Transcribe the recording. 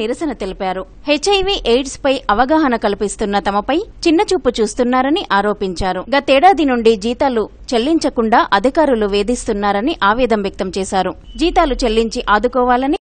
నిరసన తెలిపారు HIV AIDS పై అవగాహన కల్పిస్తున్న తమపై చిన్నచూపు చూస్తున్నారని ఆరోపించారు గతేడాది నుండి జీతాలు చెల్లించకుండా అధికారులు వేధిస్తున్నారని ఆవేదన వ్యక్తం చేశారు జీతాలు చెల్లించి ఆదుకోవాలని